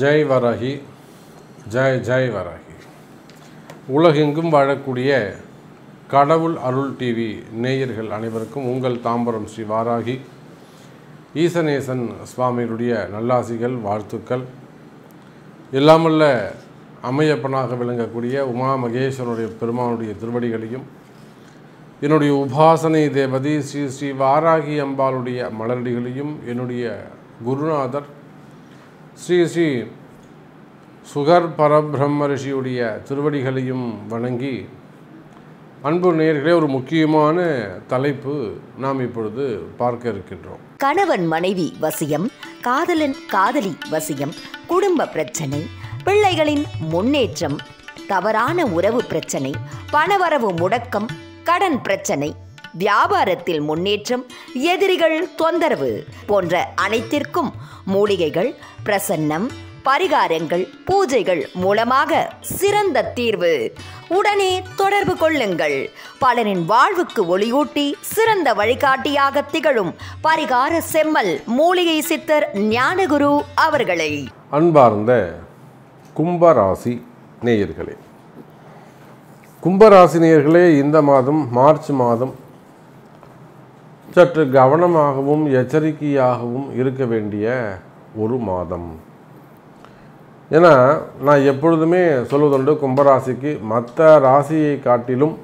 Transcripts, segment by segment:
ஜெய் வரகி ஜெய் ஜெய் வரகி உலகெங்கும் வாழக்கூடிய கடவுள் அருள் டிவி நேயர்கள் அனைவருக்கும் உங்கள் தாம்பரம் ஸ்ரீ வாராகி ஈசநேசன் சுவாமிகளுடைய நல்லாசிகள் வாழ்த்துக்கள் இல்லாமல்ல அமையப்பனாக விளங்கக்கூடிய உமா மகேஸ்வரனுடைய பெருமானுடைய திருவடிகளையும் என்னுடைய உபாசனை தேவதி ஸ்ரீ ஸ்ரீ வாராகி அம்பாளுடைய மலரடிகளையும் என்னுடைய குருநாதர் ஸ்ரீ ஸ்ரீ சுகர் பரபிரம்ம ரிஷியுடைய திருவடிகளையும் வணங்கி அன்பு நேர்களே ஒரு முக்கியமான தலைப்பு நாம் இப்பொழுது பார்க்க இருக்கின்றோம் கணவன் மனைவி வசியம் காதலன் காதலி வசியம் குடும்ப பிரச்சனை பிள்ளைகளின் முன்னேற்றம் தவறான உறவு பிரச்சனை பணவரவு முடக்கம் கடன் பிரச்சனை வியாபாரத்தில் முன்னேற்றம் எதிரிகள் தொந்தரவு போன்ற அனைத்திற்கும் மூலிகைகள் பிரசன்னம் பரிகாரங்கள் பூஜைகள் மூலமாக சிறந்த தீர்வு உடனே தொடர்பு கொள்ளுங்கள் பலரின் வாழ்வுக்கு ஒளியூட்டி சிறந்த வழிகாட்டியாக திகழும் பரிகார செம்மல் மூலிகை சித்தர் ஞானகுரு அவர்களை அன்பார்ந்த கும்பராசி நேயர்களே கும்பராசினியர்களே இந்த மாதம் மார்ச் மாதம் சற்று கவனமாகவும் எச்சரிக்கையாகவும் இருக்க வேண்டிய ஒரு மாதம் ஏன்னா நான் எப்பொழுதுமே சொல்வதுண்டு கும்பராசிக்கு மற்ற ராசியை காட்டிலும்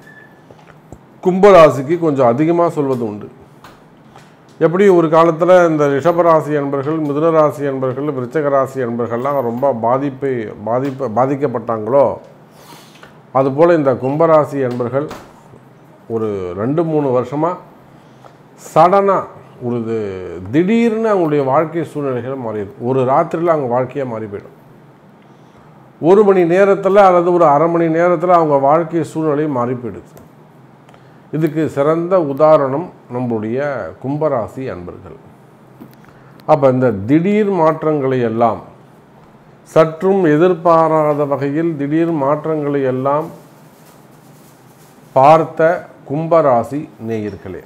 கும்பராசிக்கு கொஞ்சம் அதிகமாக சொல்வது உண்டு எப்படி ஒரு காலத்தில் இந்த ரிஷபராசி என்பர்கள் மிதுனராசி என்பர்கள் விருச்சகராசி ராசி என்பர்கள்லாம் ரொம்ப பாதிப்பை பாதிப்பை பாதிக்கப்பட்டாங்களோ அதுபோல் இந்த கும்பராசி என்பர்கள் ஒரு ரெண்டு மூணு வருஷமாக சடனாக ஒரு இது திடீர்னு அவங்களுடைய வாழ்க்கை சூழ்நிலைகள் மாறிடும் ஒரு ராத்திரியில் அவங்க வாழ்க்கையாக மாறி போயிடும் ஒரு மணி நேரத்தில் அல்லது ஒரு அரை மணி நேரத்தில் அவங்க வாழ்க்கை சூழ்நிலையை மாறி போயிடுது இதுக்கு சிறந்த உதாரணம் நம்மளுடைய கும்பராசி அன்பர்கள் அப்போ இந்த திடீர் மாற்றங்களை எல்லாம் சற்றும் எதிர்பாராத வகையில் திடீர் மாற்றங்களை எல்லாம் பார்த்த கும்பராசி நேயர்களே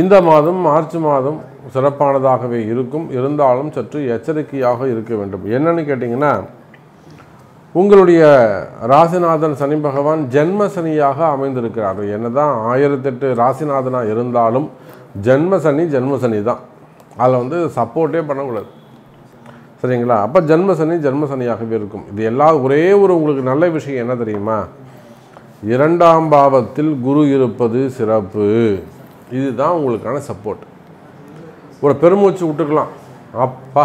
இந்த மாதம் மார்ச் மாதம் சிறப்பானதாகவே இருக்கும் இருந்தாலும் சற்று எச்சரிக்கையாக இருக்க வேண்டும் என்னன்னு கேட்டிங்கன்னா உங்களுடைய ராசிநாதன் சனி பகவான் ஜென்ம சனியாக அமைந்திருக்கிறார் என்னதான் ஆயிரத்தெட்டு ராசிநாதனாக இருந்தாலும் ஜென்ம சனி ஜென்ம தான் அதில் வந்து சப்போர்ட்டே பண்ணக்கூடாது சரிங்களா அப்போ ஜென்ம சனி ஜென்ம சனியாகவே இருக்கும் இது எல்லா ஒரே ஒரு உங்களுக்கு நல்ல விஷயம் என்ன தெரியுமா இரண்டாம் பாவத்தில் குரு இருப்பது சிறப்பு இதுதான் உங்களுக்கான சப்போர்ட் ஒரு பெருமூச்சு விட்டுக்கலாம் அப்பா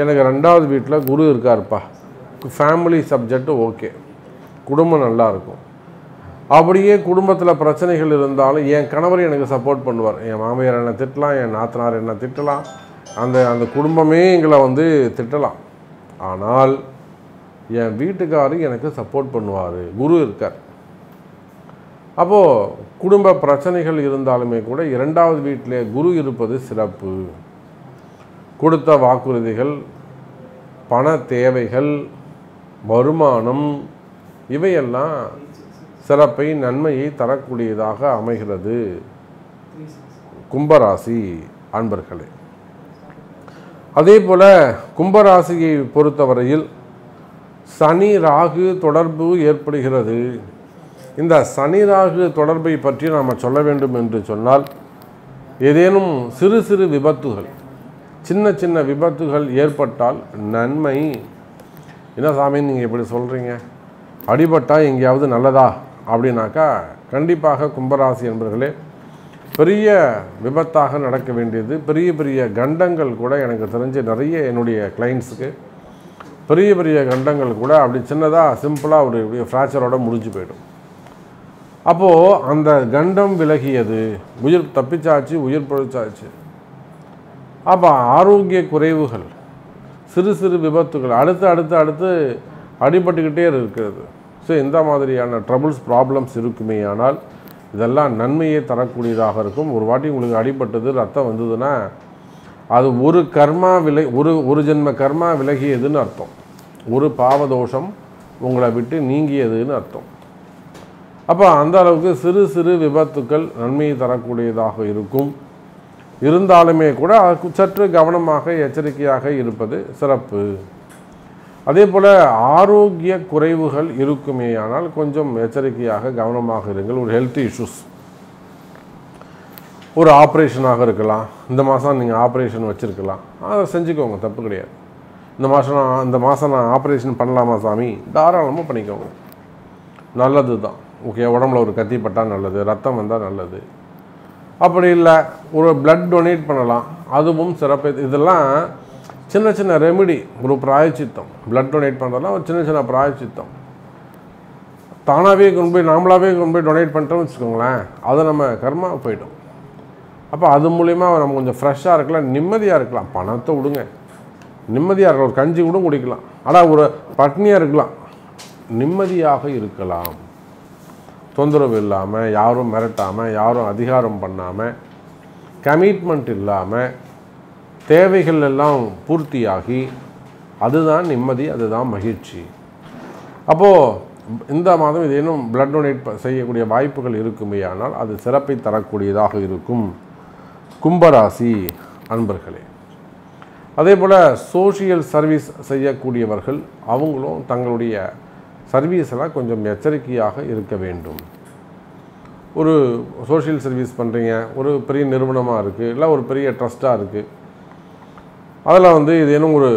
எனக்கு ரெண்டாவது வீட்டில் குரு இருக்காருப்பா ஃபேமிலி சப்ஜெக்ட் ஓகே குடும்பம் நல்லாயிருக்கும் அப்படியே குடும்பத்தில் பிரச்சனைகள் இருந்தாலும் என் கணவர் எனக்கு சப்போர்ட் பண்ணுவார் என் மாமியார் என்னை திட்டலாம் என் நாத்தனார் என்னை திட்டலாம் அந்த அந்த குடும்பமே எங்களை வந்து திட்டலாம் ஆனால் என் வீட்டுக்காரு எனக்கு சப்போர்ட் பண்ணுவார் குரு இருக்கார் அப்போது குடும்ப பிரச்சனைகள் இருந்தாலுமே கூட இரண்டாவது வீட்டிலே குரு இருப்பது சிறப்பு கொடுத்த வாக்குறுதிகள் பண தேவைகள் வருமானம் இவையெல்லாம் சிறப்பை நன்மையை தரக்கூடியதாக அமைகிறது கும்பராசி அன்பர்களே அதே போல் கும்பராசியை பொறுத்தவரையில் சனி ராகு தொடர்பு ஏற்படுகிறது இந்த சனி ராகு தொடர்பை பற்றி நாம் சொல்ல வேண்டும் என்று சொன்னால் ஏதேனும் சிறு சிறு விபத்துகள் சின்ன சின்ன விபத்துகள் ஏற்பட்டால் நன்மை என்ன சாமி நீங்கள் இப்படி சொல்கிறீங்க அடிபட்டால் எங்கேயாவது நல்லதா அப்படின்னாக்கா கண்டிப்பாக கும்பராசி என்பர்களே பெரிய விபத்தாக நடக்க வேண்டியது பெரிய பெரிய கண்டங்கள் கூட எனக்கு தெரிஞ்சு நிறைய என்னுடைய கிளைண்ட்ஸுக்கு பெரிய பெரிய கண்டங்கள் கூட அப்படி சின்னதாக சிம்பிளாக ஒரு ஃப்ராக்சரோடு முடிஞ்சு போயிடும் அப்போது அந்த கண்டம் விலகியது உயிர் தப்பிச்சாச்சு உயிர் பொழிச்சாச்சு அப்போ ஆரோக்கிய குறைவுகள் சிறு சிறு விபத்துகள் அடுத்து அடுத்து அடுத்து அடிபட்டுக்கிட்டே இருக்கிறது ஸோ இந்த மாதிரியான ட்ரபுள்ஸ் ப்ராப்ளம்ஸ் இருக்குமே ஆனால் இதெல்லாம் நன்மையை தரக்கூடியதாக இருக்கும் ஒரு வாட்டி உங்களுக்கு அடிபட்டது ரத்தம் வந்ததுன்னா அது ஒரு கர்மா விலை ஒரு ஒரு ஜென்ம கர்மா விலகியதுன்னு அர்த்தம் ஒரு பாவதோஷம் உங்களை விட்டு நீங்கியதுன்னு அர்த்தம் அப்போ அந்த அளவுக்கு சிறு சிறு விபத்துக்கள் நன்மையை தரக்கூடியதாக இருக்கும் இருந்தாலுமே கூட சற்று கவனமாக எச்சரிக்கையாக இருப்பது சிறப்பு அதே போல் ஆரோக்கிய குறைவுகள் இருக்குமே ஆனால் கொஞ்சம் எச்சரிக்கையாக கவனமாக இருங்கள் ஒரு ஹெல்த் இஷ்யூஸ் ஒரு ஆப்ரேஷனாக இருக்கலாம் இந்த மாதம் நீங்கள் ஆப்ரேஷன் வச்சுருக்கலாம் அதை செஞ்சுக்கோங்க தப்பு கிடையாது இந்த மாதம் நான் இந்த மாதம் நான் ஆப்ரேஷன் பண்ணலாமா சாமி தாராளமாக பண்ணிக்கோங்க நல்லது தான் ஓகே உடம்புல ஒரு கத்தி பட்டால் நல்லது ரத்தம் வந்தால் நல்லது அப்படி இல்லை ஒரு பிளட் டொனேட் பண்ணலாம் அதுவும் சிறப்பு இதெல்லாம் சின்ன சின்ன ரெமிடி ஒரு பிராயச்சித்தம் பிளட் டொனேட் பண்ணுறதுலாம் ஒரு சின்ன சின்ன பிராயச்சித்தம் தானாகவே கொண்டு போய் நாமளாகவே கொண்டு போய் டொனேட் பண்ணுறோம்னு வச்சுக்கோங்களேன் அது நம்ம கர்மா போயிடும் அப்போ அது மூலிமா நம்ம கொஞ்சம் ஃப்ரெஷ்ஷாக இருக்கலாம் நிம்மதியாக இருக்கலாம் பணத்தை விடுங்க நிம்மதியாக இருக்கலாம் ஒரு கஞ்சி கூட குடிக்கலாம் ஆனால் ஒரு பட்னியாக இருக்கலாம் நிம்மதியாக இருக்கலாம் தொந்தரவு இல்லாமல் யாரும் மிரட்டாமல் யாரும் அதிகாரம் பண்ணாமல் கமிட்மெண்ட் இல்லாமல் தேவைகள் எல்லாம் பூர்த்தியாகி அதுதான் நிம்மதி அதுதான் மகிழ்ச்சி அப்போது இந்த மாதம் இது இன்னும் பிளட் டொனேட் செய்யக்கூடிய வாய்ப்புகள் இருக்குமே ஆனால் அது சிறப்பை தரக்கூடியதாக இருக்கும் கும்பராசி அன்பர்களே அதே போல் சோஷியல் சர்வீஸ் செய்யக்கூடியவர்கள் அவங்களும் தங்களுடைய சர்வீஸெல்லாம் கொஞ்சம் எச்சரிக்கையாக இருக்க வேண்டும் ஒரு சோஷியல் சர்வீஸ் பண்ணுறீங்க ஒரு பெரிய நிறுவனமாக இருக்குது இல்லை ஒரு பெரிய ட்ரஸ்ட்டாக இருக்குது அதில் வந்து இது இன்னும் ஒரு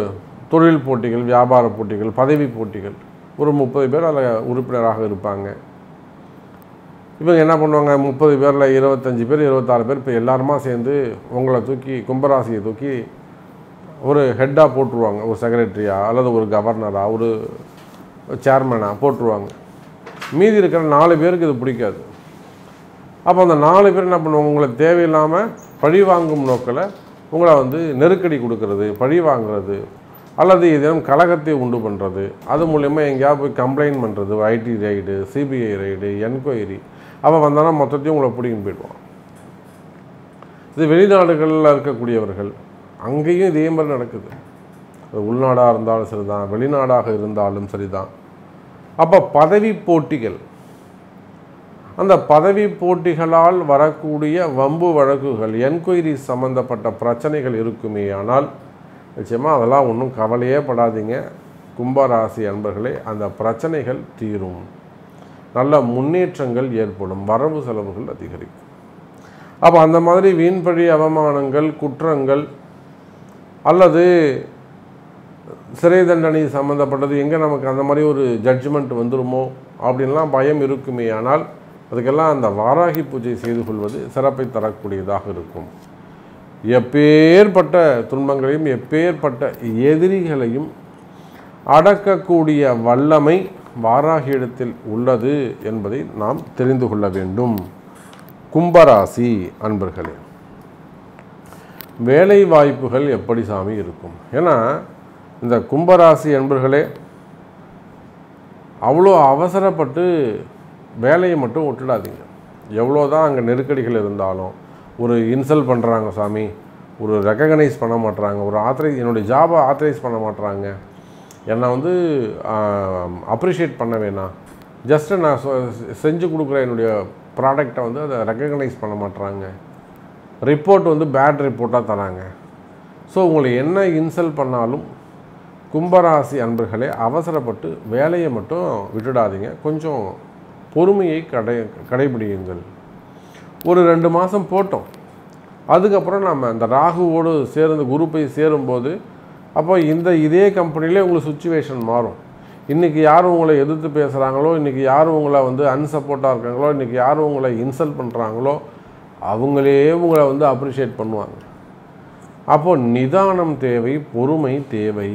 தொழில் போட்டிகள் வியாபார போட்டிகள் பதவி போட்டிகள் ஒரு முப்பது பேர் அதில் உறுப்பினராக இருப்பாங்க இவங்க என்ன பண்ணுவாங்க முப்பது பேரில் இருபத்தஞ்சி பேர் இருபத்தாறு பேர் இப்போ எல்லாருமா சேர்ந்து உங்களை தூக்கி கும்பராசியை தூக்கி ஒரு ஹெட்டாக போட்டுருவாங்க ஒரு செக்ரட்டரியாக அல்லது ஒரு கவர்னராக ஒரு சேர்மனாக போட்டுருவாங்க மீதி இருக்கிற நாலு பேருக்கு இது பிடிக்காது அப்போ அந்த நாலு பேர் என்ன பண்ணுவாங்க உங்களை தேவையில்லாமல் பழி வாங்கும் நோக்கில் உங்களை வந்து நெருக்கடி கொடுக்கறது பழி வாங்குறது அல்லது ஏதேனும் கழகத்தை உண்டு பண்ணுறது அது மூலயமா எங்கேயாவது போய் கம்ப்ளைண்ட் பண்ணுறது IT raid CBI raid enquiry அப்போ வந்தாலும் மொத்தத்தையும் உங்களை பிடிக்கும் போயிடுவான் இது வெளிநாடுகளில் இருக்கக்கூடியவர்கள் அங்கேயும் இதே மாதிரி நடக்குது உள்நாடாக இருந்தாலும் சரி தான் வெளிநாடாக இருந்தாலும் சரி தான் அப்போ பதவி போட்டிகள் அந்த பதவி போட்டிகளால் வரக்கூடிய வம்பு வழக்குகள் என்கொயரி சம்மந்தப்பட்ட பிரச்சனைகள் இருக்குமே ஆனால் நிச்சயமாக அதெல்லாம் ஒன்றும் கவலையே படாதீங்க கும்பராசி அன்பர்களே அந்த பிரச்சனைகள் தீரும் நல்ல முன்னேற்றங்கள் ஏற்படும் வரவு செலவுகள் அதிகரிக்கும் அப்போ அந்த மாதிரி வீண்பழி அவமானங்கள் குற்றங்கள் அல்லது சிறை தண்டனை சம்மந்தப்பட்டது எங்கே நமக்கு அந்த மாதிரி ஒரு ஜட்ஜ்மெண்ட் வந்துடுமோ அப்படின்லாம் பயம் இருக்குமே ஆனால் அதுக்கெல்லாம் அந்த வாராகி பூஜை செய்து கொள்வது சிறப்பை தரக்கூடியதாக இருக்கும் எப்பேற்பட்ட துன்பங்களையும் எப்பேற்பட்ட எதிரிகளையும் அடக்கக்கூடிய வல்லமை வாராகி இடத்தில் உள்ளது என்பதை நாம் தெரிந்து கொள்ள வேண்டும் கும்பராசி அன்பர்களே வேலை வாய்ப்புகள் எப்படி சாமி இருக்கும் ஏன்னா இந்த கும்பராசி என்பர்களே அவ்வளோ அவசரப்பட்டு வேலையை மட்டும் விட்டுடாதீங்க எவ்வளோ தான் அங்கே நெருக்கடிகள் இருந்தாலும் ஒரு இன்சல்ட் பண்ணுறாங்க சாமி ஒரு ரெக்கக்னைஸ் பண்ண மாட்டுறாங்க ஒரு ஆத்தரைஸ் என்னுடைய ஜாபை ஆத்தரைஸ் பண்ண மாட்டுறாங்க என்னை வந்து அப்ரிஷியேட் பண்ண வேணாம் ஜஸ்ட்டு நான் செஞ்சு கொடுக்குற என்னுடைய ப்ராடக்டை வந்து அதை ரெக்கக்னைஸ் பண்ண மாட்டுறாங்க ரிப்போர்ட் வந்து பேட் ரிப்போர்ட்டாக தராங்க ஸோ உங்களை என்ன இன்சல்ட் பண்ணாலும் கும்பராசி அன்பர்களே அவசரப்பட்டு வேலையை மட்டும் விட்டுடாதீங்க கொஞ்சம் பொறுமையை கடை கடைபிடியுங்கள் ஒரு ரெண்டு மாதம் போட்டோம் அதுக்கப்புறம் நம்ம அந்த ராகுவோடு சேர்ந்து குரூப்பை சேரும்போது அப்போ இந்த இதே கம்பெனிலே உங்களுக்கு சுச்சுவேஷன் மாறும் இன்றைக்கி யார் உங்களை எதிர்த்து பேசுகிறாங்களோ இன்றைக்கி யார் உங்களை வந்து அன்சப்போர்ட்டாக இருக்காங்களோ இன்றைக்கி யார் உங்களை இன்சல்ட் பண்ணுறாங்களோ அவங்களே உங்களை வந்து அப்ரிஷியேட் பண்ணுவாங்க அப்போது நிதானம் தேவை பொறுமை தேவை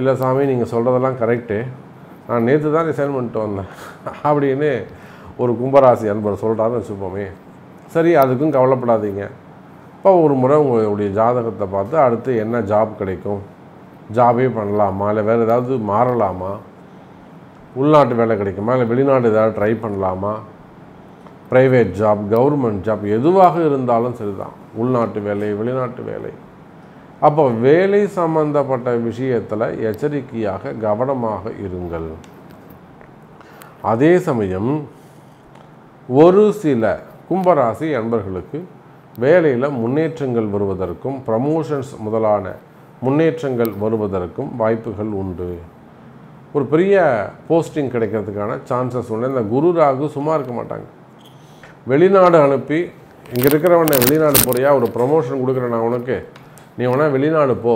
இல்லை சாமி நீங்கள் சொல்கிறதெல்லாம் கரெக்டு நான் நேற்று தான் ரிசைன் பண்ணிட்டு வந்தேன் அப்படின்னு ஒரு கும்பராசி அன்பர் சொல்கிறாருன்னு வச்சுப்போமே சரி அதுக்கும் கவலைப்படாதீங்க இப்போ ஒரு முறை உங்களுடைய ஜாதகத்தை பார்த்து அடுத்து என்ன ஜாப் கிடைக்கும் ஜாபே பண்ணலாமா இல்லை வேறு ஏதாவது மாறலாமா உள்நாட்டு வேலை கிடைக்குமா இல்லை வெளிநாடு ஏதாவது ட்ரை பண்ணலாமா ப்ரைவேட் ஜாப் கவர்மெண்ட் ஜாப் எதுவாக இருந்தாலும் சரிதான் உள்நாட்டு வேலை வெளிநாட்டு வேலை அப்போ வேலை சம்பந்தப்பட்ட விஷயத்தில் எச்சரிக்கையாக கவனமாக இருங்கள் அதே சமயம் ஒரு சில கும்பராசி அன்பர்களுக்கு வேலையில் முன்னேற்றங்கள் வருவதற்கும் ப்ரமோஷன்ஸ் முதலான முன்னேற்றங்கள் வருவதற்கும் வாய்ப்புகள் உண்டு ஒரு பெரிய போஸ்டிங் கிடைக்கிறதுக்கான சான்சஸ் உண்டு இந்த குரு ராகு சும்மா இருக்க மாட்டாங்க வெளிநாடு அனுப்பி இங்கே இருக்கிறவனை வெளிநாடு போறியா ஒரு ப்ரமோஷன் கொடுக்குறேன் நான் உனக்கு நீ வேணால் வெளிநாடு போ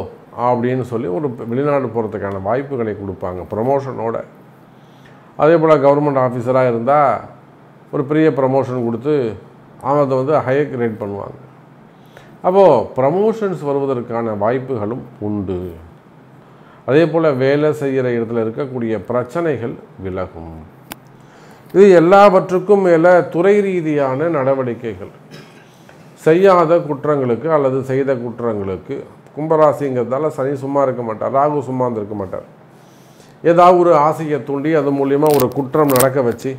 அப்படின்னு சொல்லி ஒரு வெளிநாடு போகிறதுக்கான வாய்ப்புகளை கொடுப்பாங்க ப்ரொமோஷனோட அதே போல் கவர்மெண்ட் ஆஃபீஸராக இருந்தால் ஒரு பெரிய ப்ரமோஷன் கொடுத்து அதை வந்து ஹையர் கிரேட் பண்ணுவாங்க அப்போது ப்ரமோஷன்ஸ் வருவதற்கான வாய்ப்புகளும் உண்டு அதே போல் வேலை செய்கிற இடத்துல இருக்கக்கூடிய பிரச்சனைகள் விலகும் இது எல்லாவற்றுக்கும் மேலே துறை ரீதியான நடவடிக்கைகள் செய்யாத குற்றங்களுக்கு அல்லது செய்த குற்றங்களுக்கு கும்பராசிங்கிறதால சனி சும்மா இருக்க மாட்டார் ராகு சும்மா இருந்திருக்க மாட்டார் ஏதாவது ஒரு ஆசையை தூண்டி அது மூலியமாக ஒரு குற்றம் நடக்க வச்சு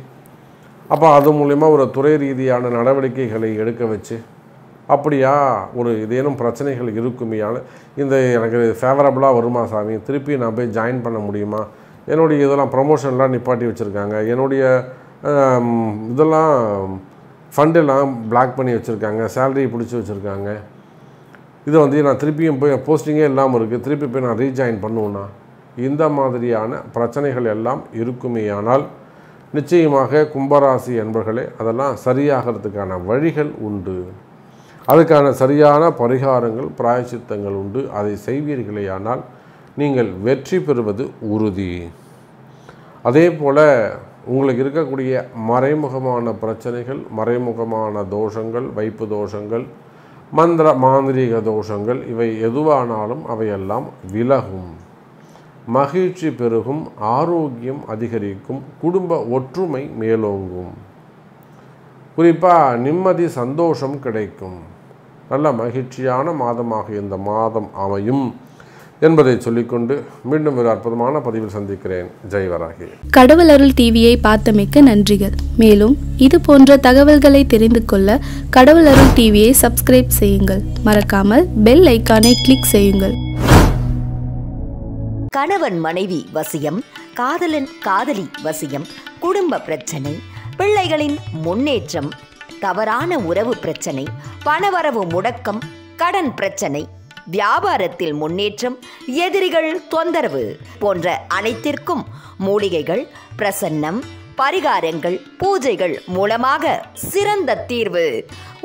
அப்போ அது மூலிமா ஒரு துறை ரீதியான நடவடிக்கைகளை எடுக்க வச்சு அப்படியா ஒரு ஏதேனும் பிரச்சனைகள் இருக்குமையால் இந்த எனக்கு ஃபேவரபுளாக வருமா சாமி திருப்பி நான் போய் ஜாயின் பண்ண முடியுமா என்னுடைய இதெல்லாம் ப்ரமோஷன்லாம் நிப்பாட்டி வச்சுருக்காங்க என்னுடைய இதெல்லாம் ஃபண்டெல்லாம் பிளாக் பண்ணி வச்சுருக்காங்க சேலரி பிடிச்சி வச்சுருக்காங்க இதை வந்து நான் திருப்பியும் போய் போஸ்டிங்கே இல்லாமல் இருக்குது திருப்பி போய் நான் ரீஜாயின் பண்ணுவேன்னா இந்த மாதிரியான பிரச்சனைகள் எல்லாம் இருக்குமே ஆனால் நிச்சயமாக கும்பராசி என்பர்களே அதெல்லாம் சரியாகிறதுக்கான வழிகள் உண்டு அதுக்கான சரியான பரிகாரங்கள் பிராயசித்தங்கள் உண்டு அதை செய்வீர்களே ஆனால் நீங்கள் வெற்றி பெறுவது உறுதி அதே போல் உங்களுக்கு இருக்கக்கூடிய மறைமுகமான பிரச்சனைகள் மறைமுகமான தோஷங்கள் வைப்பு தோஷங்கள் மந்திர மாந்திரீக தோஷங்கள் இவை எதுவானாலும் அவையெல்லாம் விலகும் மகிழ்ச்சி பெருகும் ஆரோக்கியம் அதிகரிக்கும் குடும்ப ஒற்றுமை மேலோங்கும் குறிப்பாக நிம்மதி சந்தோஷம் கிடைக்கும் நல்ல மகிழ்ச்சியான மாதமாக இந்த மாதம் அமையும் என்பதை சொல்லிக்கொண்டு மீண்டும் ஒரு அற்புதமான பதிவில் சந்திக்கிறேன் ஜெயவராகி கடவுள் அருள் டிவியை பார்த்தமைக்க நன்றிகள் மேலும் இது போன்ற தகவல்களை தெரிந்து கொள்ள கடவுள் அருள் டிவியை சப்ஸ்கிரைப் செய்யுங்கள் மறக்காமல் பெல் ஐக்கானை கிளிக் செய்யுங்கள் கணவன் மனைவி வசியம் காதலன் காதலி வசியம் குடும்ப பிரச்சனை பிள்ளைகளின் முன்னேற்றம் தவறான உறவு பிரச்சனை பணவரவு முடக்கம் கடன் பிரச்சனை வியாபாரத்தில் முன்னேற்றம் எதிரிகள் தொந்தரவு போன்ற அனைத்திற்கும் மூலிகைகள் பிரசன்னம் பரிகாரங்கள் பூஜைகள் மூலமாக சிறந்த தீர்வு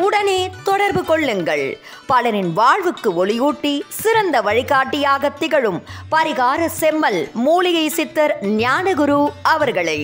உடனே தொடர்பு கொள்ளுங்கள் பலரின் வாழ்வுக்கு ஒளியூட்டி சிறந்த வழிகாட்டியாக திகழும் பரிகார செம்மல் மூலிகை சித்தர் ஞானகுரு அவர்களை